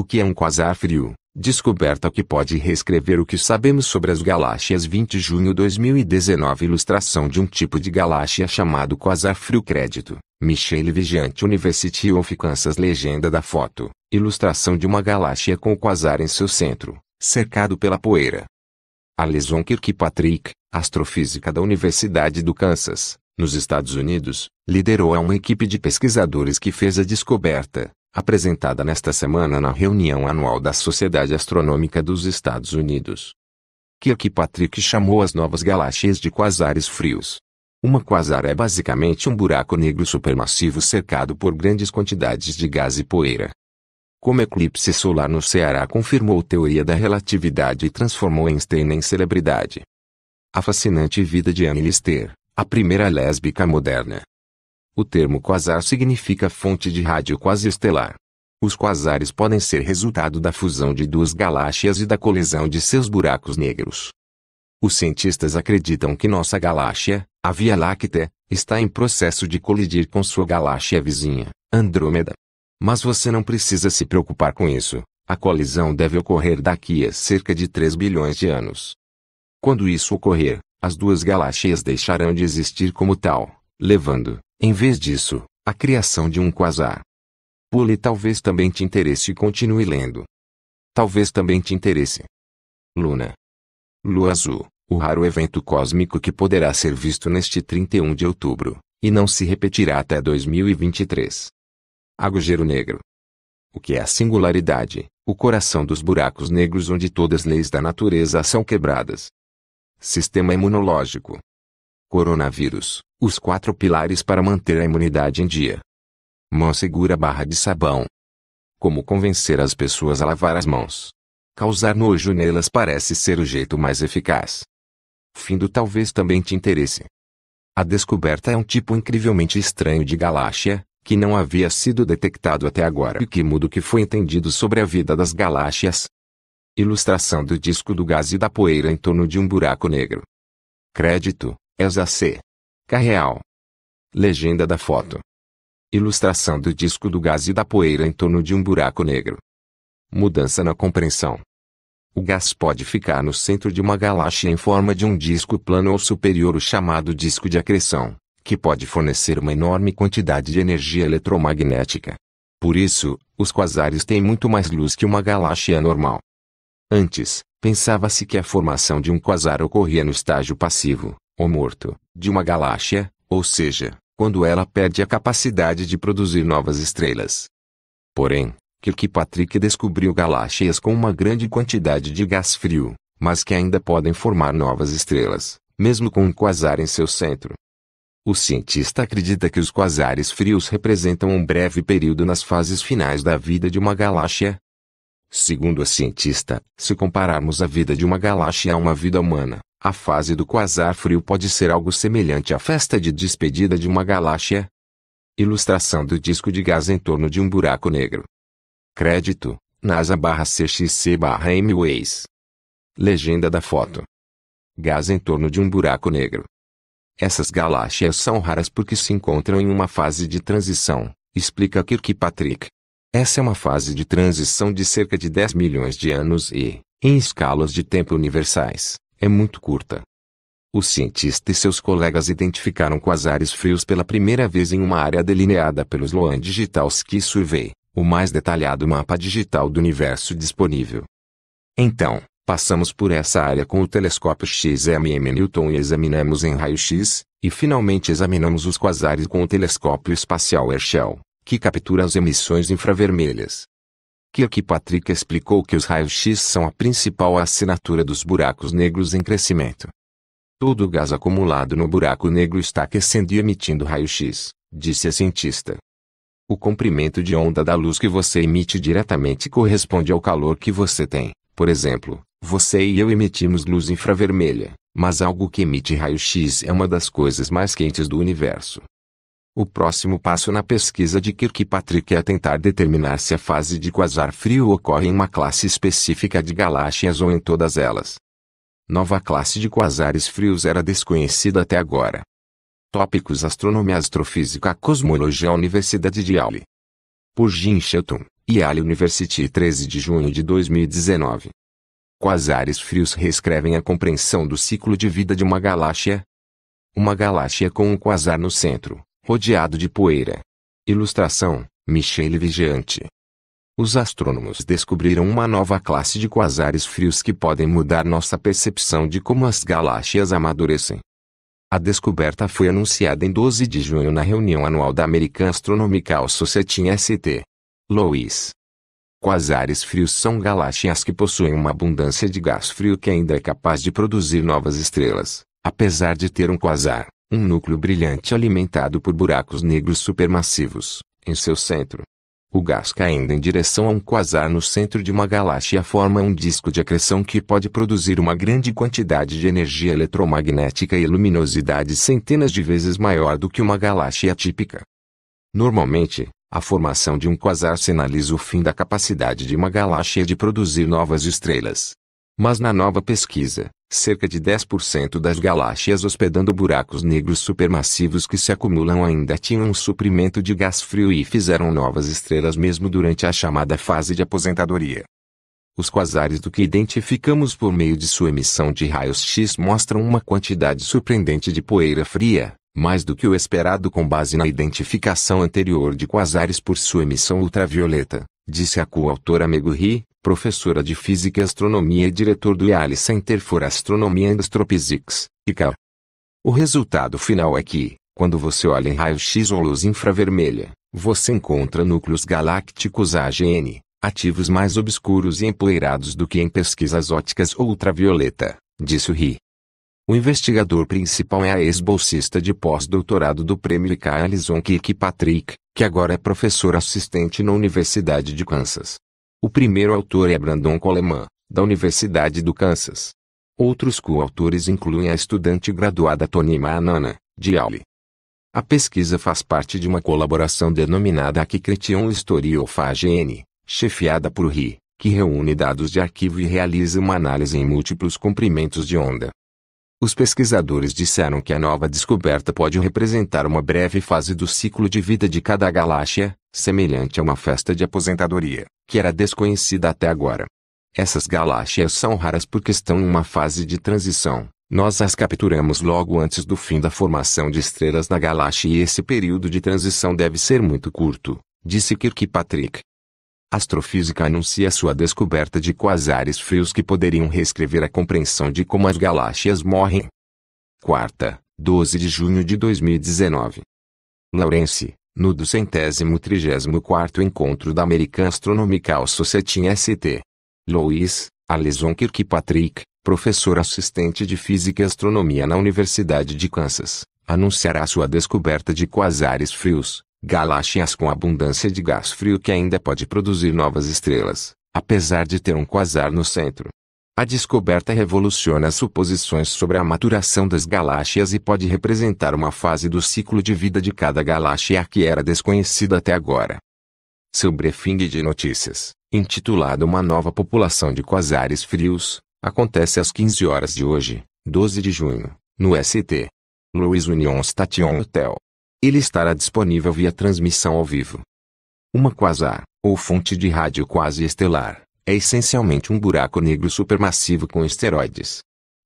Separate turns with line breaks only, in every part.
O que é um quasar frio? Descoberta que pode reescrever o que sabemos sobre as galáxias 20 de junho 2019 Ilustração de um tipo de galáxia chamado quasar frio Crédito, Michele Vigiante University of Kansas Legenda da foto, ilustração de uma galáxia com o quasar em seu centro, cercado pela poeira. Alison Kirkpatrick, astrofísica da Universidade do Kansas, nos Estados Unidos, liderou a uma equipe de pesquisadores que fez a descoberta apresentada nesta semana na reunião anual da Sociedade Astronômica dos Estados Unidos. Kirkpatrick chamou as novas galáxias de quasares frios. Uma quasar é basicamente um buraco negro supermassivo cercado por grandes quantidades de gás e poeira. Como eclipse solar no Ceará confirmou a teoria da relatividade e transformou Einstein em celebridade. A fascinante vida de Anne Lister, a primeira lésbica moderna, o termo quasar significa fonte de rádio quase estelar. Os quasares podem ser resultado da fusão de duas galáxias e da colisão de seus buracos negros. Os cientistas acreditam que nossa galáxia, a Via Láctea, está em processo de colidir com sua galáxia vizinha, Andrômeda. Mas você não precisa se preocupar com isso. A colisão deve ocorrer daqui a cerca de 3 bilhões de anos. Quando isso ocorrer, as duas galáxias deixarão de existir como tal, levando, em vez disso, a criação de um quasar. Pule talvez também te interesse e continue lendo. Talvez também te interesse. Luna. Lua azul, o raro evento cósmico que poderá ser visto neste 31 de outubro, e não se repetirá até 2023. Agujero negro. O que é a singularidade, o coração dos buracos negros onde todas as leis da natureza são quebradas. Sistema imunológico. Coronavírus, os quatro pilares para manter a imunidade em dia. Mão segura barra de sabão. Como convencer as pessoas a lavar as mãos? Causar nojo nelas parece ser o jeito mais eficaz. Findo talvez também te interesse. A descoberta é um tipo incrivelmente estranho de galáxia, que não havia sido detectado até agora e que muda o que foi entendido sobre a vida das galáxias. Ilustração do disco do gás e da poeira em torno de um buraco negro. Crédito, Elza C. Carreal. Legenda da foto. Ilustração do disco do gás e da poeira em torno de um buraco negro. Mudança na compreensão. O gás pode ficar no centro de uma galáxia em forma de um disco plano ou superior, o chamado disco de acreção, que pode fornecer uma enorme quantidade de energia eletromagnética. Por isso, os quasares têm muito mais luz que uma galáxia normal. Antes, pensava-se que a formação de um quasar ocorria no estágio passivo, ou morto, de uma galáxia, ou seja, quando ela perde a capacidade de produzir novas estrelas. Porém, Kirkpatrick descobriu galáxias com uma grande quantidade de gás frio, mas que ainda podem formar novas estrelas, mesmo com um quasar em seu centro. O cientista acredita que os quasares frios representam um breve período nas fases finais da vida de uma galáxia. Segundo a cientista, se compararmos a vida de uma galáxia a uma vida humana, a fase do quasar frio pode ser algo semelhante à festa de despedida de uma galáxia. Ilustração do disco de gás em torno de um buraco negro. Crédito: NASA/CXC/Hemways. Legenda da foto: Gás em torno de um buraco negro. Essas galáxias são raras porque se encontram em uma fase de transição, explica Kirkpatrick. Essa é uma fase de transição de cerca de 10 milhões de anos e, em escalas de tempo universais, é muito curta. O cientista e seus colegas identificaram quasares frios pela primeira vez em uma área delineada pelo Sloan Digital Sky Survey, o mais detalhado mapa digital do universo disponível. Então, passamos por essa área com o telescópio XMM Newton e examinamos em raio-x, e finalmente examinamos os quasares com o telescópio espacial Herschel, que captura as emissões infravermelhas. Kirkpatrick explicou que os raios-x são a principal assinatura dos buracos negros em crescimento. Todo o gás acumulado no buraco negro está aquecendo e emitindo raio-x, disse a cientista. O comprimento de onda da luz que você emite diretamente corresponde ao calor que você tem. Por exemplo, você e eu emitimos luz infravermelha, mas algo que emite raio-x é uma das coisas mais quentes do universo. O próximo passo na pesquisa de Kirkpatrick é tentar determinar se a fase de quasar frio ocorre em uma classe específica de galáxias ou em todas elas. Nova classe de quasares frios era desconhecida até agora. Tópicos Astronomia Astrofísica Cosmologia Universidade de Yale. Por Jim Shelton, Yale University 13 de junho de 2019. Quasares frios reescrevem a compreensão do ciclo de vida de uma galáxia. Uma galáxia com um quasar no centro, rodeado de poeira. Ilustração: Michele Vigiante. Os astrônomos descobriram uma nova classe de quasares frios que podem mudar nossa percepção de como as galáxias amadurecem. A descoberta foi anunciada em 12 de junho na reunião anual da American Astronomical Society ST. Louis. Quasares frios são galáxias que possuem uma abundância de gás frio que ainda é capaz de produzir novas estrelas, apesar de ter um quasar um núcleo brilhante alimentado por buracos negros supermassivos, em seu centro. O gás caindo em direção a um quasar no centro de uma galáxia forma um disco de acreção que pode produzir uma grande quantidade de energia eletromagnética e luminosidade centenas de vezes maior do que uma galáxia típica. Normalmente, a formação de um quasar sinaliza o fim da capacidade de uma galáxia de produzir novas estrelas. Mas na nova pesquisa, cerca de 10% das galáxias hospedando buracos negros supermassivos que se acumulam ainda tinham um suprimento de gás frio e fizeram novas estrelas mesmo durante a chamada fase de aposentadoria. Os quasares do que identificamos por meio de sua emissão de raios-x mostram uma quantidade surpreendente de poeira fria, mais do que o esperado com base na identificação anterior de quasares por sua emissão ultravioleta, disse a coautora Meguri, professora de Física e Astronomia e diretor do Yale Center for Astronomy and Astrophysics, ICAO. O resultado final é que, quando você olha em raio-x ou luz infravermelha, você encontra núcleos galácticos AGN, ativos mais obscuros e empoeirados do que em pesquisas óticas ou ultravioleta, disse o Ri. O investigador principal é a ex-bolsista de pós-doutorado do prêmio ICA Alison Kirkpatrick, que agora é professor assistente na Universidade de Kansas. O primeiro autor é Brandon Coleman, da Universidade do Kansas. Outros coautores incluem a estudante graduada Tony Manana, de Yale. A pesquisa faz parte de uma colaboração denominada Aquicretion History of AGN, chefiada por RI, que reúne dados de arquivo e realiza uma análise em múltiplos comprimentos de onda. Os pesquisadores disseram que a nova descoberta pode representar uma breve fase do ciclo de vida de cada galáxia, semelhante a uma festa de aposentadoria, que era desconhecida até agora. Essas galáxias são raras porque estão em uma fase de transição. Nós as capturamos logo antes do fim da formação de estrelas na galáxia e esse período de transição deve ser muito curto, disse Kirkpatrick. Astrofísica anuncia sua descoberta de quasares frios que poderiam reescrever a compreensão de como as galáxias morrem. Quarta, 12 de junho de 2019. Lawrence, no do centésimo trigésimo quarto encontro da American Astronomical Society St. Louis, Alison Kirkpatrick, professor assistente de Física e Astronomia na Universidade de Kansas, anunciará sua descoberta de quasares frios, galáxias com abundância de gás frio que ainda pode produzir novas estrelas, apesar de ter um quasar no centro. A descoberta revoluciona as suposições sobre a maturação das galáxias e pode representar uma fase do ciclo de vida de cada galáxia que era desconhecida até agora. Seu briefing de notícias, intitulado Uma Nova População de Quasares Frios, acontece às 15 horas de hoje, 12 de junho, no ST. Louis Union Station Hotel. Ele estará disponível via transmissão ao vivo. Uma quasar, ou fonte de rádio quase estelar, é essencialmente um buraco negro supermassivo com esteroides.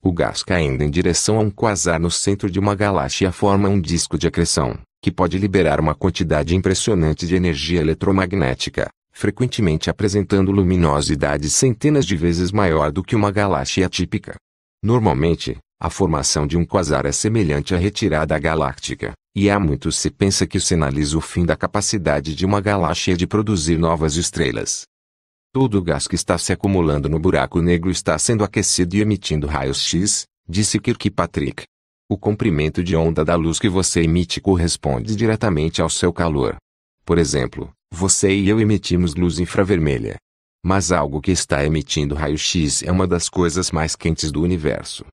O gás caindo em direção a um quasar no centro de uma galáxia forma um disco de acreção, que pode liberar uma quantidade impressionante de energia eletromagnética, frequentemente apresentando luminosidade centenas de vezes maior do que uma galáxia típica. Normalmente, a formação de um quasar é semelhante à retirada galáctica, e há muito se pensa que sinaliza o fim da capacidade de uma galáxia de produzir novas estrelas. Todo o gás que está se acumulando no buraco negro está sendo aquecido e emitindo raios-x, disse Kirkpatrick. O comprimento de onda da luz que você emite corresponde diretamente ao seu calor. Por exemplo, você e eu emitimos luz infravermelha. Mas algo que está emitindo raio-x é uma das coisas mais quentes do universo.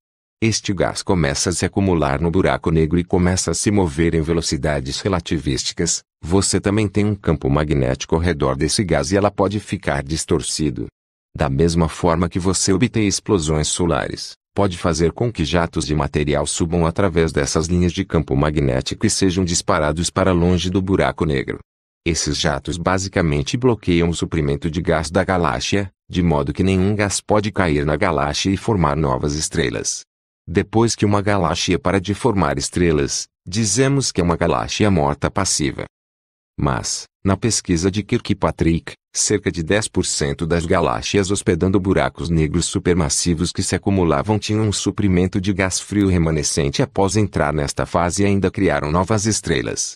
Este gás começa a se acumular no buraco negro e começa a se mover em velocidades relativísticas, você também tem um campo magnético ao redor desse gás e ela pode ficar distorcido. Da mesma forma que você obtém explosões solares, pode fazer com que jatos de material subam através dessas linhas de campo magnético e sejam disparados para longe do buraco negro. Esses jatos basicamente bloqueiam o suprimento de gás da galáxia, de modo que nenhum gás pode cair na galáxia e formar novas estrelas. Depois que uma galáxia para de formar estrelas, dizemos que é uma galáxia morta passiva. Mas, na pesquisa de Kirkpatrick, cerca de 10% das galáxias hospedando buracos negros supermassivos que se acumulavam tinham um suprimento de gás frio remanescente após entrar nesta fase e ainda criaram novas estrelas.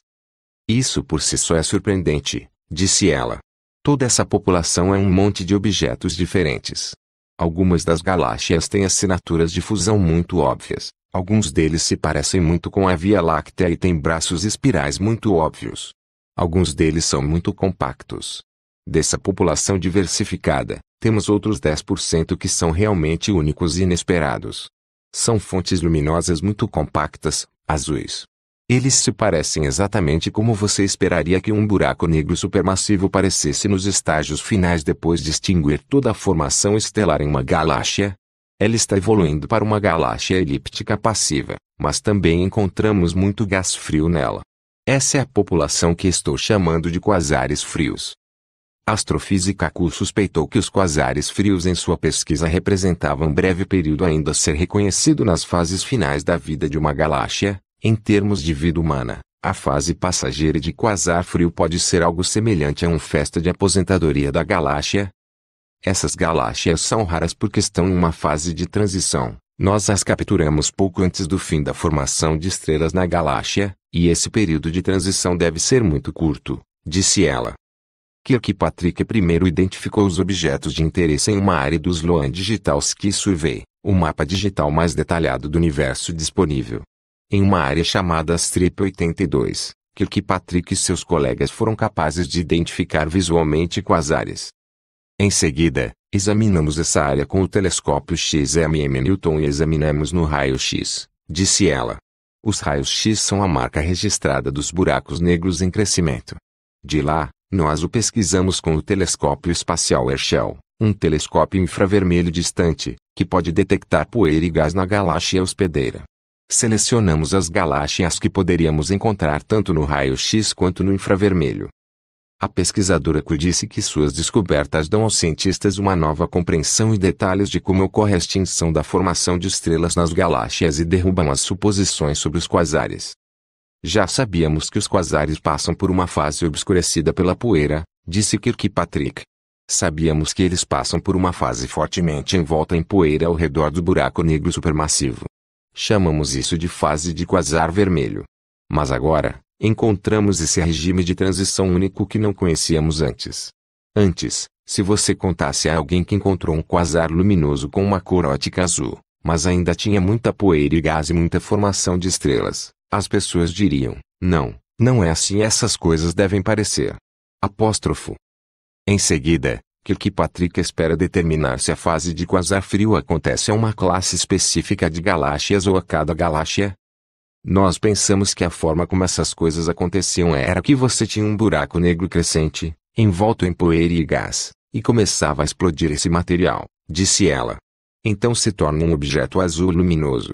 Isso por si só é surpreendente, disse ela. Toda essa população é um monte de objetos diferentes. Algumas das galáxias têm assinaturas de fusão muito óbvias, alguns deles se parecem muito com a Via Láctea e têm braços espirais muito óbvios, Alguns deles são muito compactos. Dessa população diversificada, temos outros 10% que são realmente únicos e inesperados. São fontes luminosas muito compactas, azuis. Eles se parecem exatamente como você esperaria que um buraco negro supermassivo parecesse nos estágios finais depois de extinguir toda a formação estelar em uma galáxia. Ela está evoluindo para uma galáxia elíptica passiva, mas também encontramos muito gás frio nela. Essa é a população que estou chamando de quasares frios. Astrofísica Ku suspeitou que os quasares frios em sua pesquisa representavam um breve período ainda a ser reconhecido nas fases finais da vida de uma galáxia, em termos de vida humana. A fase passageira de quasar frio pode ser algo semelhante a um festa de aposentadoria da galáxia. Essas galáxias são raras porque estão em uma fase de transição. Nós as capturamos pouco antes do fim da formação de estrelas na galáxia, e esse período de transição deve ser muito curto, disse ela. Kirkpatrick primeiro identificou os objetos de interesse em uma área do Sloan Digital Ski Survey, o mapa digital mais detalhado do universo disponível. Em uma área chamada Strip 82, Kirkpatrick e seus colegas foram capazes de identificar visualmente quais áreas. Em seguida, examinamos essa área com o telescópio XMM Newton e examinamos no raio-x, disse ela. Os raios-x são a marca registrada dos buracos negros em crescimento. De lá, nós o pesquisamos com o telescópio espacial Herschel, um telescópio infravermelho distante, que pode detectar poeira e gás na galáxia hospedeira. Selecionamos as galáxias que poderíamos encontrar tanto no raio-x quanto no infravermelho, a pesquisadora Ku disse que suas descobertas dão aos cientistas uma nova compreensão e detalhes de como ocorre a extinção da formação de estrelas nas galáxias e derrubam as suposições sobre os quasares. Já sabíamos que os quasares passam por uma fase obscurecida pela poeira, disse Kirkpatrick. Sabíamos que eles passam por uma fase fortemente envolta em poeira ao redor do buraco negro supermassivo. Chamamos isso de fase de quasar vermelho. Mas agora, encontramos esse regime de transição único que não conhecíamos antes. Antes, se você contasse a alguém que encontrou um quasar luminoso com uma cor ótica azul, mas ainda tinha muita poeira e gás e muita formação de estrelas, as pessoas diriam: não, não é assim essas coisas devem parecer. Apóstrofo. Em seguida, Kirkpatrick espera determinar se a fase de quasar frio acontece a uma classe específica de galáxias ou a cada galáxia, nós pensamos que a forma como essas coisas aconteciam era que você tinha um buraco negro crescente, envolto em poeira e gás, e começava a explodir esse material, disse ela. Então se torna um objeto azul luminoso.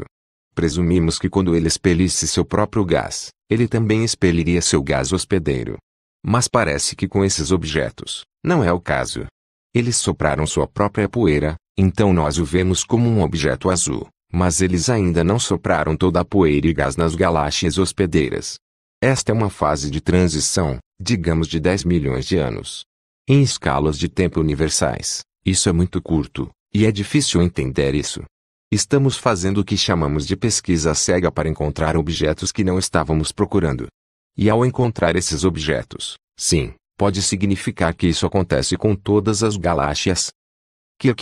Presumimos que quando ele expelisse seu próprio gás, ele também expeliria seu gás hospedeiro. Mas parece que com esses objetos, não é o caso. Eles sopraram sua própria poeira, então nós o vemos como um objeto azul. Mas eles ainda não sopraram toda a poeira e gás nas galáxias hospedeiras. Esta é uma fase de transição, digamos de 10 milhões de anos. Em escalas de tempo universais, isso é muito curto, e é difícil entender isso. Estamos fazendo o que chamamos de pesquisa cega para encontrar objetos que não estávamos procurando. E ao encontrar esses objetos, sim, pode significar que isso acontece com todas as galáxias,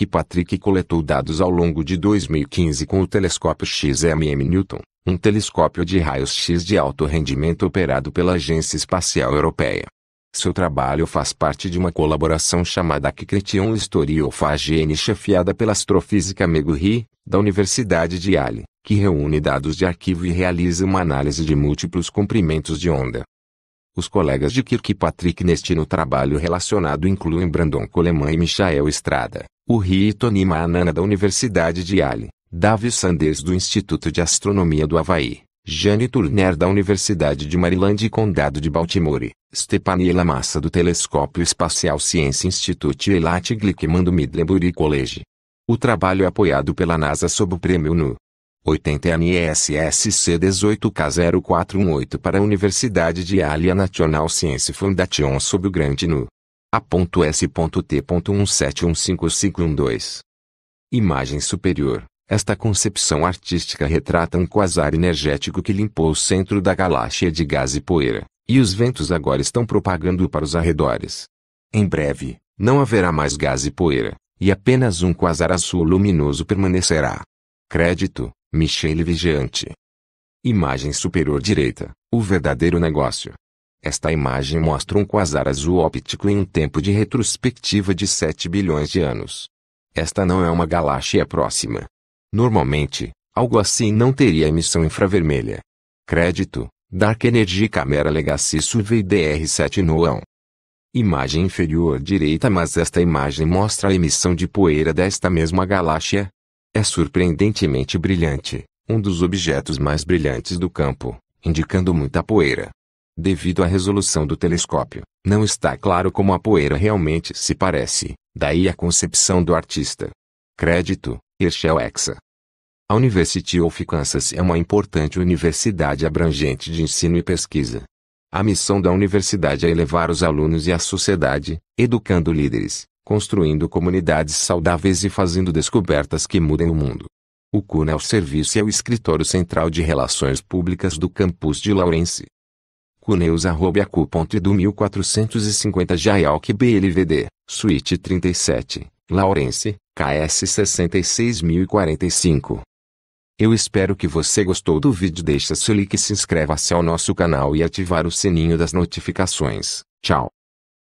Patrick coletou dados ao longo de 2015 com o telescópio XMM Newton, um telescópio de raios X de alto rendimento operado pela Agência Espacial Europeia. Seu trabalho faz parte de uma colaboração chamada Kikretion Historiophagene chefiada pela astrofísica Meguri, da Universidade de Yale, que reúne dados de arquivo e realiza uma análise de múltiplos comprimentos de onda, os colegas de Kirkpatrick neste no trabalho relacionado incluem Brandon Coleman e Michael Estrada, o Ri e Tony Maanana da Universidade de Yale, Davi Sanders do Instituto de Astronomia do Havaí, Jane Turner da Universidade de Maryland e Condado de Baltimore, Stepanie Lamassa do Telescópio Espacial Science Institute e Elat Glickman do Middlebury College. O trabalho é apoiado pela NASA sob o prêmio NU, 80 NSSC 18K0418 para a Universidade de Alia National Science Foundation sob o Grande Nu. a.s.t.1715512 Imagem superior. Esta concepção artística retrata um quasar energético que limpou o centro da galáxia de gás e poeira, e os ventos agora estão propagando para os arredores. Em breve, não haverá mais gás e poeira, e apenas um quasar azul luminoso permanecerá. Crédito, Michele Vigiante. Imagem superior direita, o verdadeiro negócio. Esta imagem mostra um quasar azul óptico em um tempo de retrospectiva de 7 bilhões de anos. Esta não é uma galáxia próxima. Normalmente, algo assim não teria emissão infravermelha. Crédito, Dark Energy Camera Legacy Survey DR7 NOAM. Imagem inferior direita Mas esta imagem mostra a emissão de poeira desta mesma galáxia, é surpreendentemente brilhante, um dos objetos mais brilhantes do campo, indicando muita poeira. Devido à resolução do telescópio, não está claro como a poeira realmente se parece, daí a concepção do artista. Crédito, Herschel Hexa. A University of Kansas é uma importante universidade abrangente de ensino e pesquisa. A missão da universidade é elevar os alunos e a sociedade, educando líderes, construindo comunidades saudáveis e fazendo descobertas que mudem o mundo. O CUNA é o serviço e é o escritório central de relações públicas do campus de Laurence. Cuneus.acu.edu 1450 Jaialc BLVD, Suíte 37, Laurence, KS 66045. Eu espero que você gostou do vídeo. Deixa seu like, se inscreva-se ao nosso canal e ativar o sininho das notificações. Tchau.